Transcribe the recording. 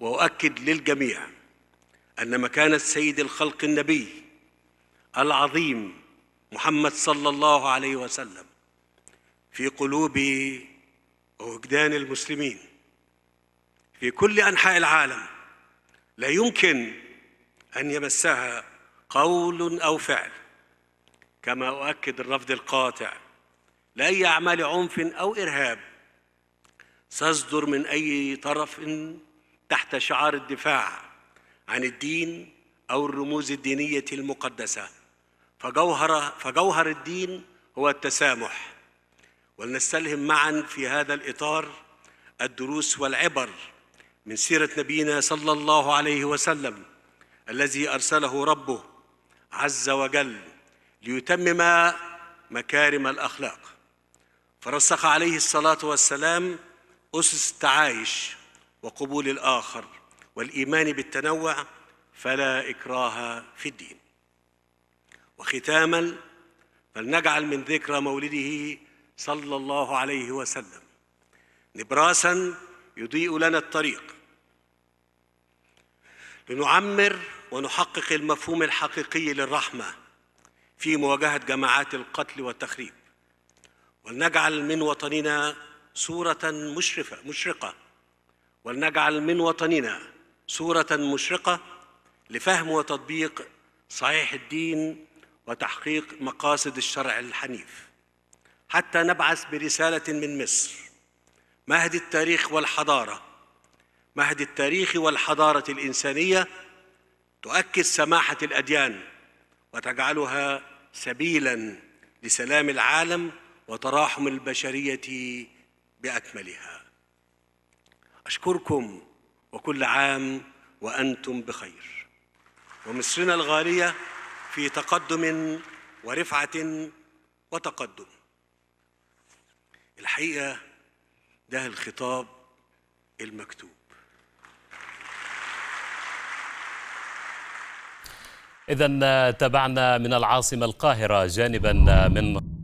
واؤكد للجميع ان مكانه سيد الخلق النبي العظيم محمد صلى الله عليه وسلم في قلوب ووجدان المسلمين في كل انحاء العالم لا يمكن ان يمسها قول او فعل كما اؤكد الرفض القاطع لاي اعمال عنف او ارهاب تصدر من اي طرف تحت شعار الدفاع عن الدين أو الرموز الدينية المقدسة فجوهر, فجوهر الدين هو التسامح ولنستلهم معا في هذا الإطار الدروس والعبر من سيرة نبينا صلى الله عليه وسلم الذي أرسله ربه عز وجل ليتمم مكارم الأخلاق فرسخ عليه الصلاة والسلام أسس التعايش وقبول الآخر والإيمان بالتنوع فلا إكراه في الدين وختاما فلنجعل من ذكرى مولده صلى الله عليه وسلم نبراسا يضيء لنا الطريق لنعمر ونحقق المفهوم الحقيقي للرحمه في مواجهه جماعات القتل والتخريب ولنجعل من وطننا صوره مشرفه مشرقه ولنجعل من وطننا صورة مشرقة لفهم وتطبيق صحيح الدين وتحقيق مقاصد الشرع الحنيف حتى نبعث برسالة من مصر مهد التاريخ والحضارة مهد التاريخ والحضارة الإنسانية تؤكد سماحة الأديان وتجعلها سبيلا لسلام العالم وتراحم البشرية بأكملها أشكركم وكل عام وأنتم بخير ومصرنا الغالية في تقدم ورفعة وتقدم الحقيقة ده الخطاب المكتوب إذا تابعنا من العاصمة القاهرة جانبا من